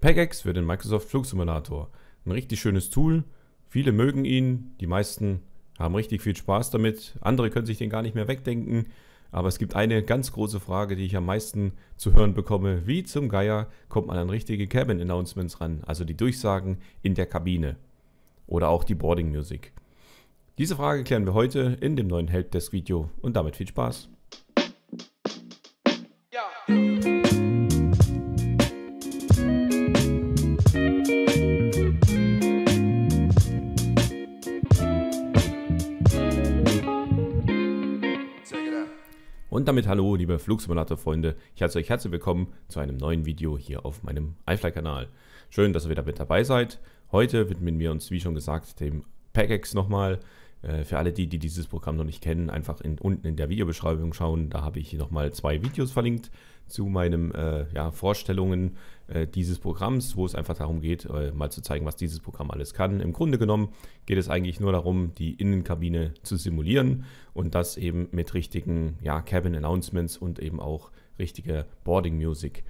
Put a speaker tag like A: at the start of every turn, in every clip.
A: PEGEX für den Microsoft Flugsimulator. Ein richtig schönes Tool. Viele mögen ihn, die meisten haben richtig viel Spaß damit. Andere können sich den gar nicht mehr wegdenken. Aber es gibt eine ganz große Frage, die ich am meisten zu hören bekomme. Wie zum Geier kommt man an richtige Cabin-Announcements ran, also die Durchsagen in der Kabine oder auch die boarding Music? Diese Frage klären wir heute in dem neuen Helpdesk-Video und damit viel Spaß. damit hallo, liebe Flugsimulator-Freunde. Ich heiße euch herzlich willkommen zu einem neuen Video hier auf meinem iFly-Kanal. Schön, dass ihr wieder mit dabei seid. Heute widmen wir uns, wie schon gesagt, dem PackX nochmal. Äh, für alle die, die dieses Programm noch nicht kennen, einfach in, unten in der Videobeschreibung schauen. Da habe ich nochmal zwei Videos verlinkt zu meinen äh, ja, Vorstellungen äh, dieses Programms, wo es einfach darum geht, äh, mal zu zeigen, was dieses Programm alles kann. Im Grunde genommen geht es eigentlich nur darum, die Innenkabine zu simulieren und das eben mit richtigen ja, Cabin Announcements und eben auch richtige Boarding Music.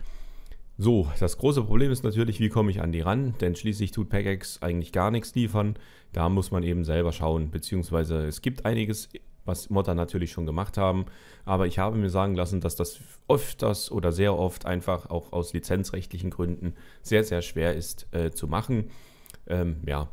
A: So, das große Problem ist natürlich, wie komme ich an die ran, denn schließlich tut PackX eigentlich gar nichts liefern. Da muss man eben selber schauen, beziehungsweise es gibt einiges, was Modder natürlich schon gemacht haben, aber ich habe mir sagen lassen, dass das öfters oder sehr oft einfach auch aus lizenzrechtlichen Gründen sehr, sehr schwer ist äh, zu machen. Ähm, ja,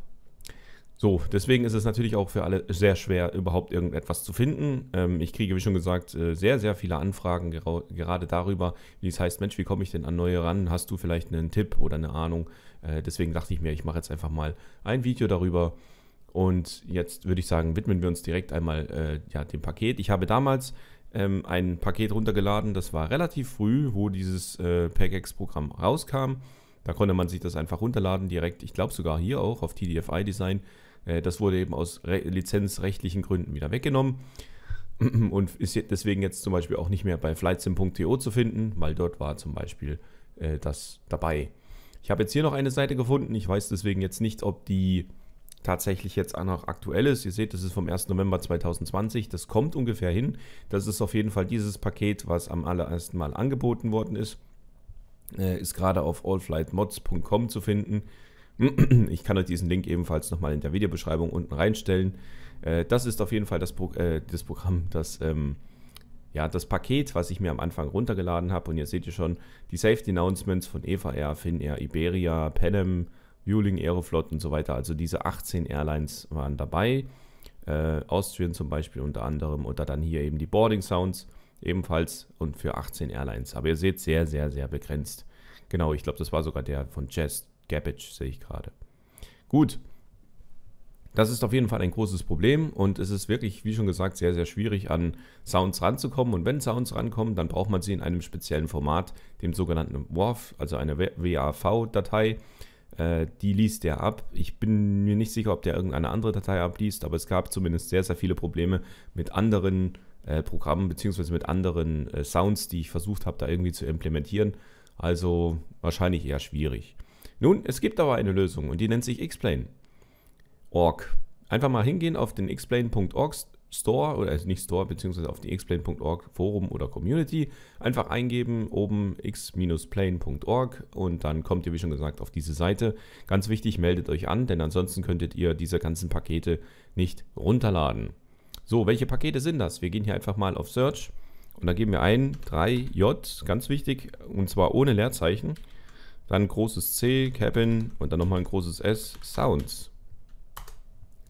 A: so, deswegen ist es natürlich auch für alle sehr schwer, überhaupt irgendetwas zu finden. Ähm, ich kriege, wie schon gesagt, äh, sehr, sehr viele Anfragen gerade darüber, wie es heißt, Mensch, wie komme ich denn an neue ran? Hast du vielleicht einen Tipp oder eine Ahnung? Äh, deswegen dachte ich mir, ich mache jetzt einfach mal ein Video darüber. Und jetzt würde ich sagen, widmen wir uns direkt einmal äh, ja, dem Paket. Ich habe damals ähm, ein Paket runtergeladen, das war relativ früh, wo dieses äh, PackX-Programm rauskam. Da konnte man sich das einfach runterladen direkt, ich glaube sogar hier auch auf TDFI Design äh, das wurde eben aus lizenzrechtlichen Gründen wieder weggenommen und ist deswegen jetzt zum Beispiel auch nicht mehr bei flightsim.to zu finden, weil dort war zum Beispiel äh, das dabei. Ich habe jetzt hier noch eine Seite gefunden. Ich weiß deswegen jetzt nicht, ob die tatsächlich jetzt auch noch aktuell ist. Ihr seht, das ist vom 1. November 2020. Das kommt ungefähr hin. Das ist auf jeden Fall dieses Paket, was am allerersten Mal angeboten worden ist. Äh, ist gerade auf allflightmods.com zu finden. Ich kann euch diesen Link ebenfalls nochmal in der Videobeschreibung unten reinstellen. Äh, das ist auf jeden Fall das, Pro äh, das Programm, das, ähm, ja, das Paket, was ich mir am Anfang runtergeladen habe. Und ihr seht ihr schon die Safety Announcements von Eva Air, Finnair, Iberia, Panem, Vueling, Aeroflot und so weiter. Also diese 18 Airlines waren dabei. Äh, Austrian zum Beispiel unter anderem oder dann hier eben die Boarding Sounds ebenfalls und für 18 Airlines. Aber ihr seht, sehr, sehr, sehr begrenzt. Genau, ich glaube, das war sogar der von Chest. Gabbage, sehe ich gerade. Gut. Das ist auf jeden Fall ein großes Problem und es ist wirklich, wie schon gesagt, sehr, sehr schwierig an Sounds ranzukommen. Und wenn Sounds rankommen, dann braucht man sie in einem speziellen Format, dem sogenannten WAV, also einer WAV-Datei. Äh, die liest der ab. Ich bin mir nicht sicher, ob der irgendeine andere Datei abliest, aber es gab zumindest sehr, sehr viele Probleme mit anderen äh, Programmen bzw. mit anderen äh, Sounds, die ich versucht habe, da irgendwie zu implementieren. Also wahrscheinlich eher schwierig. Nun, es gibt aber eine Lösung und die nennt sich Xplain. Einfach mal hingehen auf den xplain.org Store oder also nicht Store, beziehungsweise auf die xplain.org Forum oder Community. Einfach eingeben oben x-plane.org und dann kommt ihr, wie schon gesagt, auf diese Seite. Ganz wichtig, meldet euch an, denn ansonsten könntet ihr diese ganzen Pakete nicht runterladen. So, welche Pakete sind das? Wir gehen hier einfach mal auf Search und dann geben wir ein 3j, ganz wichtig, und zwar ohne Leerzeichen. Dann großes C, Cabin und dann nochmal ein großes S, Sounds.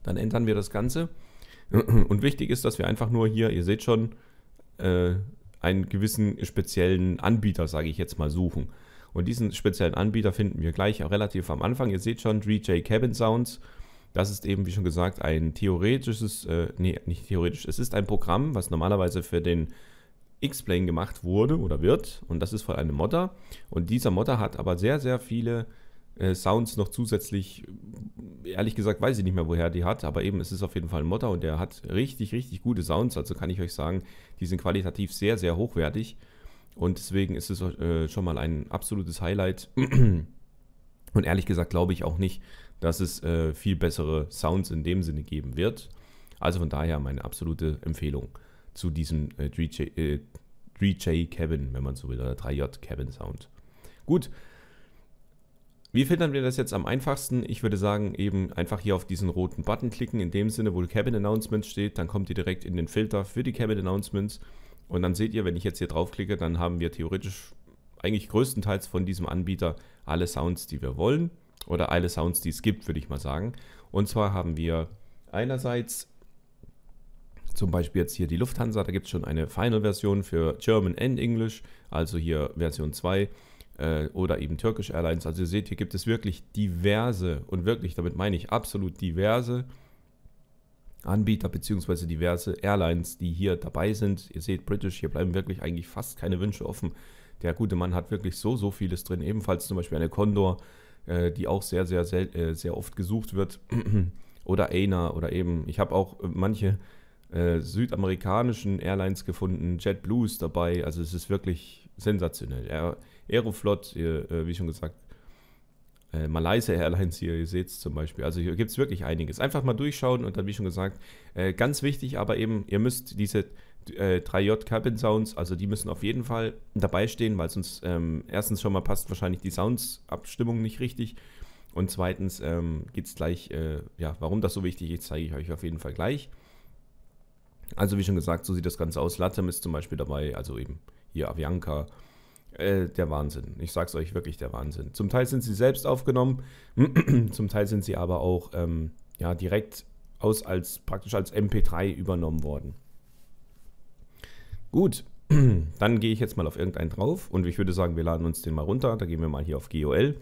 A: Dann ändern wir das Ganze. Und wichtig ist, dass wir einfach nur hier, ihr seht schon, äh, einen gewissen speziellen Anbieter, sage ich jetzt mal, suchen. Und diesen speziellen Anbieter finden wir gleich relativ am Anfang. Ihr seht schon, DJ Cabin Sounds. Das ist eben, wie schon gesagt, ein theoretisches, äh, nee, nicht theoretisch, es ist ein Programm, was normalerweise für den X-Plane gemacht wurde oder wird und das ist von einem Modder und dieser Modder hat aber sehr, sehr viele äh, Sounds noch zusätzlich, ehrlich gesagt weiß ich nicht mehr, woher die hat, aber eben es ist auf jeden Fall ein Modder und der hat richtig, richtig gute Sounds, also kann ich euch sagen, die sind qualitativ sehr, sehr hochwertig und deswegen ist es äh, schon mal ein absolutes Highlight und ehrlich gesagt glaube ich auch nicht, dass es äh, viel bessere Sounds in dem Sinne geben wird, also von daher meine absolute Empfehlung zu diesem 3J, äh, 3J äh, Cabin, wenn man so will, oder 3J Cabin Sound. Gut. Wie filtern wir das jetzt am einfachsten? Ich würde sagen, eben einfach hier auf diesen roten Button klicken, in dem Sinne, wo Cabin Announcements steht, dann kommt ihr direkt in den Filter für die Cabin Announcements und dann seht ihr, wenn ich jetzt hier draufklicke, dann haben wir theoretisch eigentlich größtenteils von diesem Anbieter alle Sounds, die wir wollen oder alle Sounds, die es gibt, würde ich mal sagen. Und zwar haben wir einerseits zum Beispiel jetzt hier die Lufthansa, da gibt es schon eine Final-Version für German and English, also hier Version 2 äh, oder eben Turkish Airlines. Also ihr seht, hier gibt es wirklich diverse und wirklich, damit meine ich absolut diverse Anbieter bzw. diverse Airlines, die hier dabei sind. Ihr seht British, hier bleiben wirklich eigentlich fast keine Wünsche offen. Der gute Mann hat wirklich so, so vieles drin. Ebenfalls zum Beispiel eine Condor, äh, die auch sehr, sehr, sehr, äh, sehr oft gesucht wird. oder Aina oder eben, ich habe auch äh, manche äh, südamerikanischen Airlines gefunden, JetBlue ist dabei, also es ist wirklich sensationell. Aer Aeroflot, hier, äh, wie schon gesagt, äh, Malaysia Airlines hier, ihr seht es zum Beispiel. Also hier gibt es wirklich einiges. Einfach mal durchschauen und dann, wie schon gesagt, äh, ganz wichtig, aber eben, ihr müsst diese äh, 3J Cabin Sounds, also die müssen auf jeden Fall dabei stehen, weil sonst ähm, erstens schon mal passt wahrscheinlich die Sounds-Abstimmung nicht richtig. Und zweitens ähm, geht es gleich, äh, ja, warum das so wichtig ist, zeige ich euch auf jeden Fall gleich. Also wie schon gesagt, so sieht das Ganze aus. Latem ist zum Beispiel dabei, also eben hier Avianca. Äh, der Wahnsinn. Ich sag's euch wirklich, der Wahnsinn. Zum Teil sind sie selbst aufgenommen, zum Teil sind sie aber auch ähm, ja, direkt aus als praktisch als MP3 übernommen worden. Gut, dann gehe ich jetzt mal auf irgendeinen drauf und ich würde sagen, wir laden uns den mal runter. Da gehen wir mal hier auf GOL,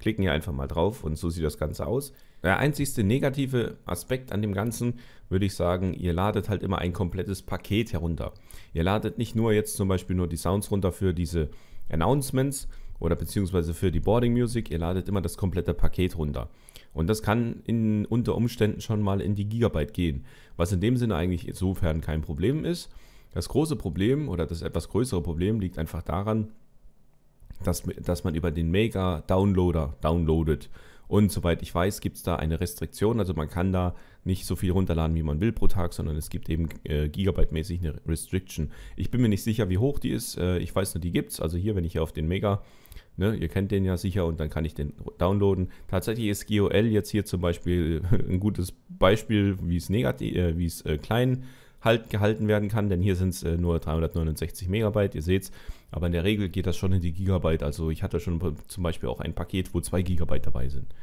A: klicken hier einfach mal drauf und so sieht das Ganze aus. Der einzigste negative Aspekt an dem Ganzen würde ich sagen, ihr ladet halt immer ein komplettes Paket herunter. Ihr ladet nicht nur jetzt zum Beispiel nur die Sounds runter für diese Announcements oder beziehungsweise für die Boarding Music, ihr ladet immer das komplette Paket runter. Und das kann in, unter Umständen schon mal in die Gigabyte gehen, was in dem Sinne eigentlich insofern kein Problem ist. Das große Problem oder das etwas größere Problem liegt einfach daran, dass, dass man über den Mega-Downloader downloadet. Und soweit ich weiß, gibt es da eine Restriktion. Also man kann da nicht so viel runterladen, wie man will pro Tag, sondern es gibt eben äh, Gigabyte-mäßig eine Restriction. Ich bin mir nicht sicher, wie hoch die ist. Äh, ich weiß nur, die gibt es. Also hier, wenn ich hier auf den Mega, ne, ihr kennt den ja sicher und dann kann ich den downloaden. Tatsächlich ist GOL jetzt hier zum Beispiel ein gutes Beispiel, wie es äh, wie's, äh, klein ist halt gehalten werden kann, denn hier sind es äh, nur 369 Megabyte, ihr seht es, Aber in der Regel geht das schon in die Gigabyte. Also ich hatte schon zum Beispiel auch ein Paket, wo 2 Gigabyte dabei sind.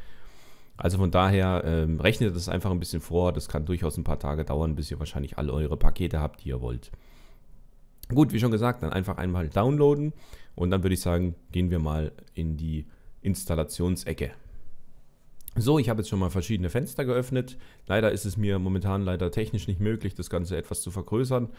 A: Also von daher ähm, rechnet das einfach ein bisschen vor. Das kann durchaus ein paar Tage dauern, bis ihr wahrscheinlich alle eure Pakete habt, die ihr wollt. Gut, wie schon gesagt, dann einfach einmal downloaden und dann würde ich sagen, gehen wir mal in die Installationsecke. So, ich habe jetzt schon mal verschiedene Fenster geöffnet. Leider ist es mir momentan leider technisch nicht möglich, das Ganze etwas zu vergrößern.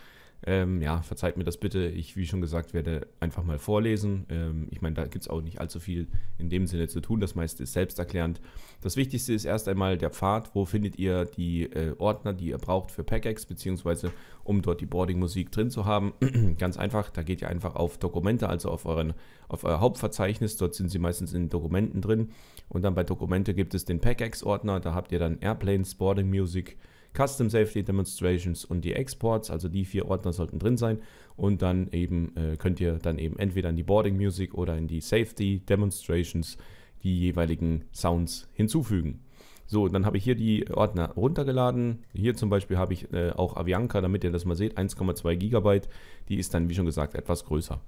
A: Ähm, ja, verzeiht mir das bitte. Ich, wie schon gesagt, werde einfach mal vorlesen. Ähm, ich meine, da gibt es auch nicht allzu viel in dem Sinne zu tun. Das meiste ist selbsterklärend. Das Wichtigste ist erst einmal der Pfad. Wo findet ihr die äh, Ordner, die ihr braucht für PackX, beziehungsweise um dort die Boarding-Musik drin zu haben? Ganz einfach, da geht ihr einfach auf Dokumente, also auf, euren, auf euer Hauptverzeichnis. Dort sind sie meistens in Dokumenten drin. Und dann bei Dokumente gibt es den PackX-Ordner. Da habt ihr dann Airplanes, Boarding Music, Custom Safety Demonstrations und die Exports. Also die vier Ordner sollten drin sein. Und dann eben äh, könnt ihr dann eben entweder in die Boarding Music oder in die Safety Demonstrations die jeweiligen Sounds hinzufügen. So, dann habe ich hier die Ordner runtergeladen. Hier zum Beispiel habe ich äh, auch Avianca, damit ihr das mal seht, 1,2 GB. Die ist dann, wie schon gesagt, etwas größer.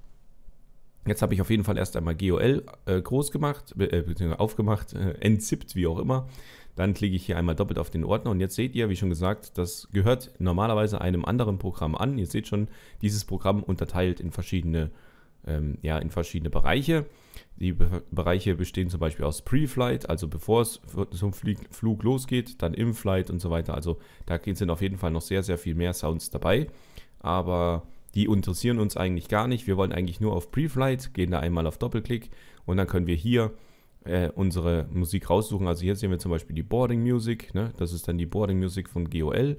A: Jetzt habe ich auf jeden Fall erst einmal GOL äh, groß gemacht, be äh, beziehungsweise aufgemacht, äh, entzippt, wie auch immer. Dann klicke ich hier einmal doppelt auf den Ordner und jetzt seht ihr, wie schon gesagt, das gehört normalerweise einem anderen Programm an. Ihr seht schon, dieses Programm unterteilt in verschiedene, ähm, ja, in verschiedene Bereiche. Die Be Bereiche bestehen zum Beispiel aus Pre-Flight, also bevor es zum Flieg Flug losgeht, dann im Flight und so weiter. Also da sind auf jeden Fall noch sehr, sehr viel mehr Sounds dabei. Aber die interessieren uns eigentlich gar nicht. Wir wollen eigentlich nur auf Preflight, gehen da einmal auf Doppelklick und dann können wir hier äh, unsere Musik raussuchen. Also hier sehen wir zum Beispiel die Boarding Music, ne? das ist dann die Boarding Music von GOL.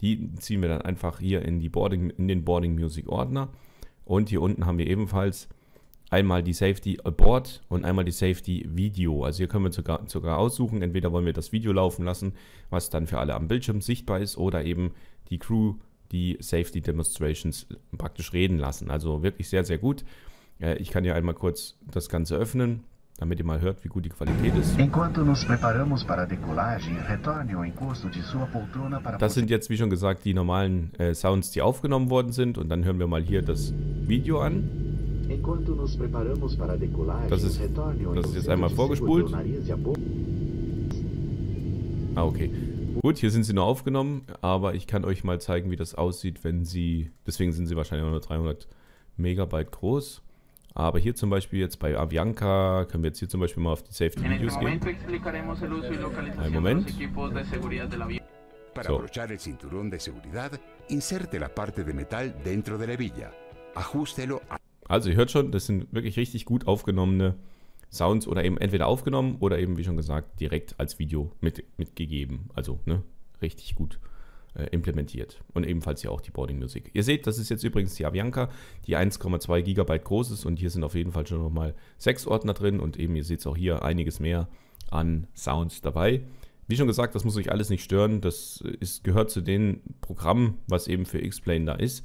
A: Die ziehen wir dann einfach hier in, die Boarding, in den Boarding Music Ordner. Und hier unten haben wir ebenfalls einmal die Safety Abort und einmal die Safety Video. Also hier können wir sogar, sogar aussuchen, entweder wollen wir das Video laufen lassen, was dann für alle am Bildschirm sichtbar ist, oder eben die Crew die Safety Demonstrations praktisch reden lassen. Also wirklich sehr, sehr gut. Äh, ich kann hier einmal kurz das Ganze öffnen, damit ihr mal hört, wie gut die Qualität ist. Das sind jetzt, wie schon gesagt, die normalen äh, Sounds, die aufgenommen worden sind. Und dann hören wir mal hier das Video an. Das ist, das ist jetzt einmal vorgespult. E ah, okay. Gut, hier sind sie nur aufgenommen, aber ich kann euch mal zeigen, wie das aussieht, wenn sie, deswegen sind sie wahrscheinlich nur 300 Megabyte groß. Aber hier zum Beispiel jetzt bei Avianca können wir jetzt hier zum Beispiel mal auf die Safety Videos gehen. Einen Moment. Para abrochar el cinturón de seguridad, inserte la parte de metal dentro de la hebilla. Ajustelo. Also, ihr hört schon, das sind wirklich richtig gut aufgenommene Sounds oder eben entweder aufgenommen oder eben, wie schon gesagt, direkt als Video mit, mitgegeben. Also ne, richtig gut äh, implementiert. Und ebenfalls hier auch die Boarding Music. Ihr seht, das ist jetzt übrigens die Avianca, die 1,2 GB groß ist. Und hier sind auf jeden Fall schon nochmal sechs Ordner drin. Und eben, ihr seht es auch hier, einiges mehr an Sounds dabei. Wie schon gesagt, das muss euch alles nicht stören. Das ist, gehört zu den Programmen, was eben für X-Plane da ist.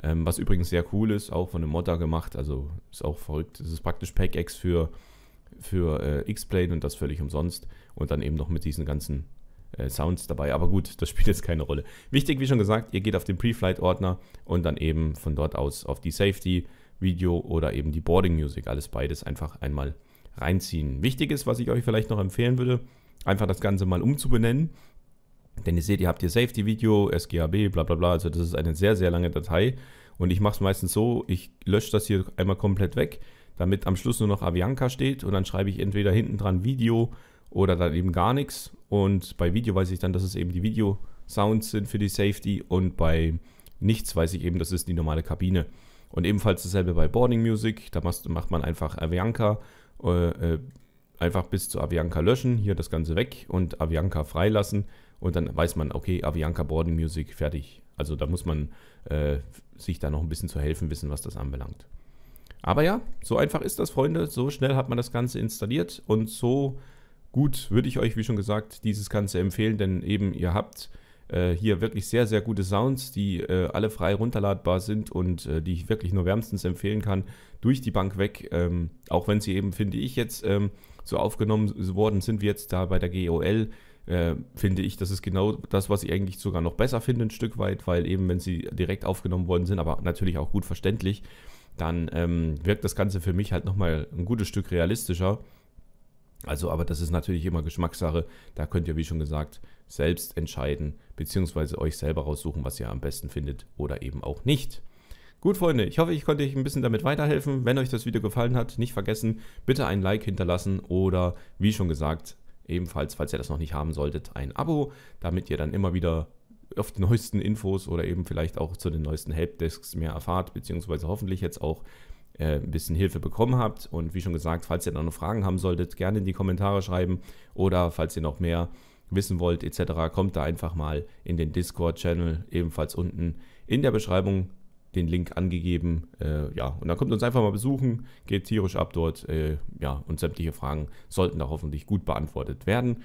A: Ähm, was übrigens sehr cool ist, auch von einem Modder gemacht. Also ist auch verrückt. Es ist praktisch PackX für für äh, X-Plane und das völlig umsonst. Und dann eben noch mit diesen ganzen äh, Sounds dabei. Aber gut, das spielt jetzt keine Rolle. Wichtig, wie schon gesagt, ihr geht auf den Pre-Flight-Ordner und dann eben von dort aus auf die Safety, Video oder eben die Boarding-Music. Alles beides einfach einmal reinziehen. Wichtig ist, was ich euch vielleicht noch empfehlen würde, einfach das Ganze mal umzubenennen. Denn ihr seht, ihr habt hier Safety-Video, SGAB, bla bla bla. Also das ist eine sehr, sehr lange Datei. Und ich mache es meistens so, ich lösche das hier einmal komplett weg, damit am Schluss nur noch Avianca steht und dann schreibe ich entweder hinten dran Video oder dann eben gar nichts. Und bei Video weiß ich dann, dass es eben die Video-Sounds sind für die Safety und bei nichts weiß ich eben, das ist die normale Kabine. Und ebenfalls dasselbe bei Boarding Music, da macht man einfach Avianca, äh, äh, einfach bis zu Avianca löschen, hier das Ganze weg und Avianca freilassen und dann weiß man, okay, Avianca Boarding Music, fertig. Also da muss man äh, sich da noch ein bisschen zu helfen wissen, was das anbelangt. Aber ja, so einfach ist das, Freunde. So schnell hat man das Ganze installiert und so gut würde ich euch, wie schon gesagt, dieses Ganze empfehlen, denn eben ihr habt äh, hier wirklich sehr, sehr gute Sounds, die äh, alle frei runterladbar sind und äh, die ich wirklich nur wärmstens empfehlen kann, durch die Bank weg. Ähm, auch wenn sie eben, finde ich, jetzt ähm, so aufgenommen worden sind wie jetzt da bei der GOL. Äh, finde ich, das ist genau das, was ich eigentlich sogar noch besser finde, ein Stück weit, weil eben, wenn sie direkt aufgenommen worden sind, aber natürlich auch gut verständlich, dann ähm, wirkt das Ganze für mich halt nochmal ein gutes Stück realistischer. Also, aber das ist natürlich immer Geschmackssache. Da könnt ihr, wie schon gesagt, selbst entscheiden, beziehungsweise euch selber raussuchen, was ihr am besten findet oder eben auch nicht. Gut, Freunde, ich hoffe, ich konnte euch ein bisschen damit weiterhelfen. Wenn euch das Video gefallen hat, nicht vergessen, bitte ein Like hinterlassen oder, wie schon gesagt, ebenfalls, falls ihr das noch nicht haben solltet, ein Abo, damit ihr dann immer wieder auf die neuesten Infos oder eben vielleicht auch zu den neuesten Helpdesks mehr erfahrt, beziehungsweise hoffentlich jetzt auch äh, ein bisschen Hilfe bekommen habt. Und wie schon gesagt, falls ihr dann noch Fragen haben solltet, gerne in die Kommentare schreiben oder falls ihr noch mehr wissen wollt etc., kommt da einfach mal in den Discord-Channel, ebenfalls unten in der Beschreibung den Link angegeben. Äh, ja, und dann kommt uns einfach mal besuchen, geht tierisch ab dort. Äh, ja, und sämtliche Fragen sollten da hoffentlich gut beantwortet werden.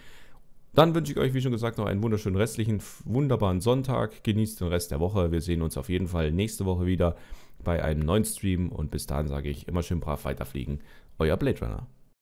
A: Dann wünsche ich euch, wie schon gesagt, noch einen wunderschönen restlichen, wunderbaren Sonntag. Genießt den Rest der Woche. Wir sehen uns auf jeden Fall nächste Woche wieder bei einem neuen Stream. Und bis dahin sage ich immer schön brav weiterfliegen. Euer Blade Runner.